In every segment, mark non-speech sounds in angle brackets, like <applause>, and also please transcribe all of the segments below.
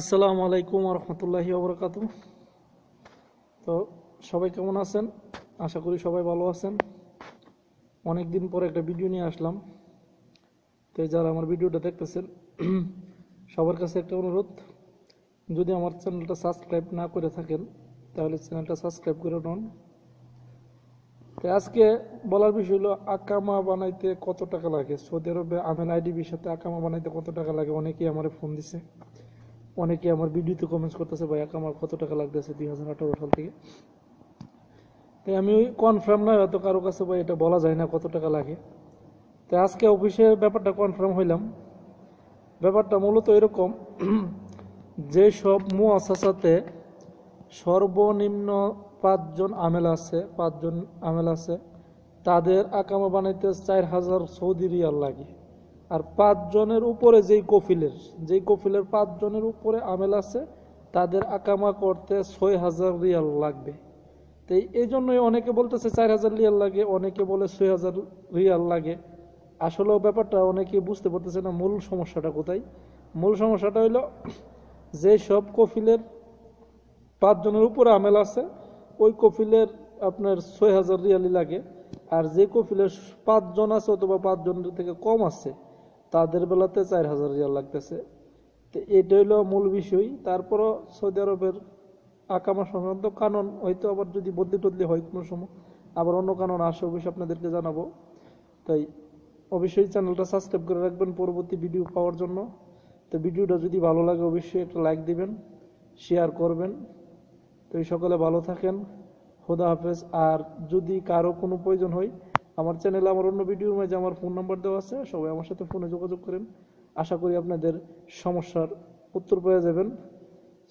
আসসালামু আলাইকুম রহমতুল্লাহি ওবরাকাত তো সবাই কেমন আছেন আশা করি সবাই ভালো আছেন অনেক দিন পরে একটা ভিডিও নিয়ে আসলাম তো যারা আমার ভিডিওটা দেখতেছেন <clears throat> সবার কাছে একটা অনুরোধ যদি আমার চ্যানেলটা সাবস্ক্রাইব না করে থাকেন তাহলে চ্যানেলটা সাবস্ক্রাইব করে নন তো আজকে বলার বিষয় হলো আকামা বানাইতে কত টাকা লাগে সৌদি আরবে আমেল আইডিবির সাথে আকামা বানাইতে কত টাকা লাগে অনেকেই আমার ফোন দিছে অনেকে আমার ভিডিওতে কমেন্টস করতেছে ভাই আমার কত টাকা লাগতেছে দুই হাজার আঠারো সাল থেকে তাই আমি ওই কনফার্ম নয় হয়তো কারো কাছে ভাই এটা বলা যায় না কত টাকা লাগে তাই আজকে অফিসের ব্যাপারটা কনফার্ম হইলাম ব্যাপারটা মূলত এরকম যে সব মুআসাসাতে সর্বনিম্ন পাঁচজন আমেল আছে পাঁচজন আমেল আছে তাদের আকামা বানাইতে চার হাজার সৌদি রিয়াল লাগে আর পাঁচজনের উপরে যেই কফিলের যেই কফিলের পাঁচজনের উপরে আমেল আছে তাদের আকামা করতে ছয় হাজার রিয়াল লাগবে তো এই জন্যই অনেকে বলতেছে চার হাজার রিয়াল লাগে অনেকে বলে ছয় হাজার রিয়াল লাগে আসলেও ব্যাপারটা অনেকে বুঝতে পারতেছে না মূল সমস্যাটা কোথায় মূল সমস্যাটা হইল যে সব কফিলের পাঁচজনের উপরে আমেল আছে ওই কফিলের আপনার ছয় হাজার রিয়ালি লাগে আর যে কফিলের পাঁচজন আছে অথবা পাঁচজনের থেকে কম আছে তাদের বেলাতে চার হাজার রিয়াল লাগতেছে তো এটা হইলো মূল বিষয় তারপরও সৌদি আরবের আকামা সংক্রান্ত কানন হয়তো আবার যদি বদলি টদলি হয় কোনো সময় আবার অন্য কানন আসে অবশ্যই আপনাদেরকে জানাবো তাই অবশ্যই চ্যানেলটা সাবস্ক্রাইব করে রাখবেন পরবর্তী ভিডিও পাওয়ার জন্য তো ভিডিওটা যদি ভালো লাগে অবশ্যই একটা লাইক দিবেন শেয়ার করবেন তো এই সকলে ভালো থাকেন খোদা হাফেজ আর যদি কারো কোনো প্রয়োজন হয় আমার চ্যানেলে আমার অন্য ভিডিওর মাঝে আমার ফোন নাম্বার দেওয়া আছে সবাই আমার সাথে ফোনে যোগাযোগ করেন আশা করি আপনাদের সমস্যার উত্তর পাওয়া যাবেন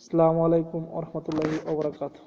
আসসালামু আলাইকুম ওরহমতুল্লাহি ওবরাকাতুহ